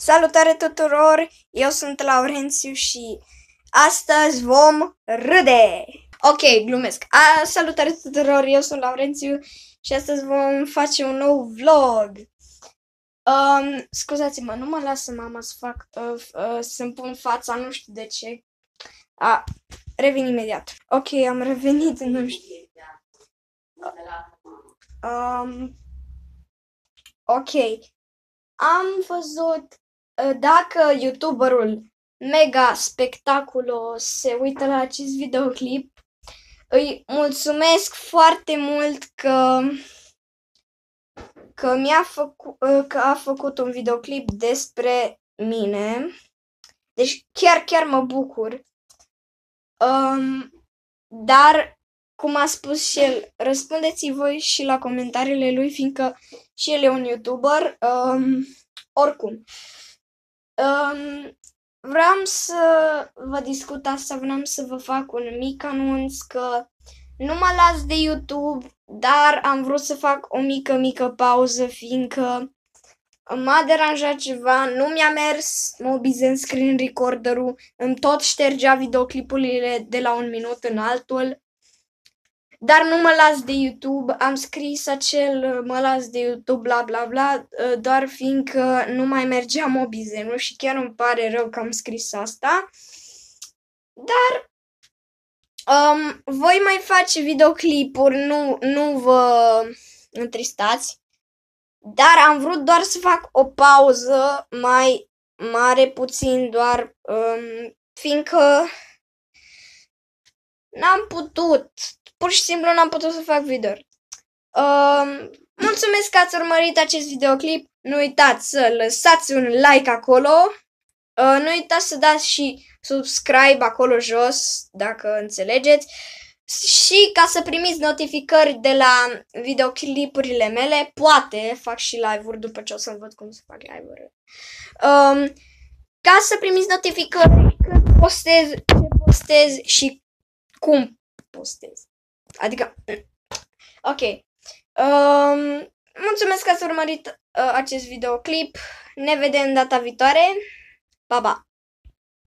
Salutare tuturor, eu sunt Laurențiu și astăzi vom râde. Ok, glumesc. A, salutare tuturor, eu sunt Laurențiu și astăzi vom face un nou vlog. Um, scuzați-mă, nu mă lasă mama să fac, uh, uh, să pun fața, nu știu de ce. A, revin imediat. Ok, am revenit, nu știu. Um, ok, am văzut Ă, dacă youtuberul mega spectaculos se uită la acest videoclip, îi mulțumesc foarte mult că că mi-a făcut ă, că a făcut un videoclip despre mine. Deci chiar chiar mă bucur. Um, dar cum a spus și el, răspundeți voi și la comentariile lui, fiindcă și el e un youtuber. Um, oricum, Um, vreau să vă discut asta, vreau să vă fac un mic anunț că nu mă las de YouTube, dar am vrut să fac o mică, mică pauză, fiindcă m-a deranjat ceva, nu mi-a mers Mobizen screen Recorder-ul, îmi tot ștergea videoclipurile de la un minut în altul dar nu mă las de YouTube, am scris acel mă las de YouTube, bla bla bla, uh, doar fiindcă nu mai mergea mobizenul și chiar îmi pare rău că am scris asta. Dar um, voi mai face videoclipuri, nu, nu vă întristați. Dar am vrut doar să fac o pauză mai mare puțin, doar um, fiindcă n-am putut pur și simplu n-am putut să fac video. Uh, mulțumesc că ați urmărit acest videoclip. Nu uitați să lăsați un like acolo. Uh, nu uitați să dați și subscribe acolo jos, dacă înțelegeți. Și ca să primiți notificări de la videoclipurile mele, poate fac și live-uri după ce o să văd cum să fac live-uri. Um, ca să primiți notificări când postez, ce postez și cum postez. Adică... Ok. Um, mulțumesc că ați urmărit uh, acest videoclip. Ne vedem data viitoare. Pa, pa!